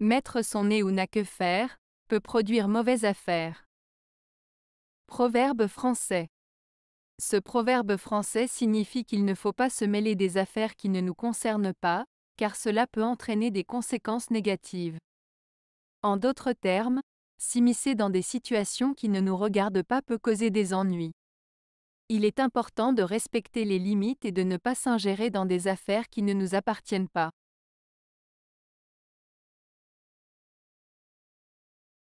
Mettre son nez ou n'a que faire, peut produire mauvaise affaires. Proverbe français. Ce proverbe français signifie qu'il ne faut pas se mêler des affaires qui ne nous concernent pas, car cela peut entraîner des conséquences négatives. En d'autres termes, s'immiscer dans des situations qui ne nous regardent pas peut causer des ennuis. Il est important de respecter les limites et de ne pas s'ingérer dans des affaires qui ne nous appartiennent pas.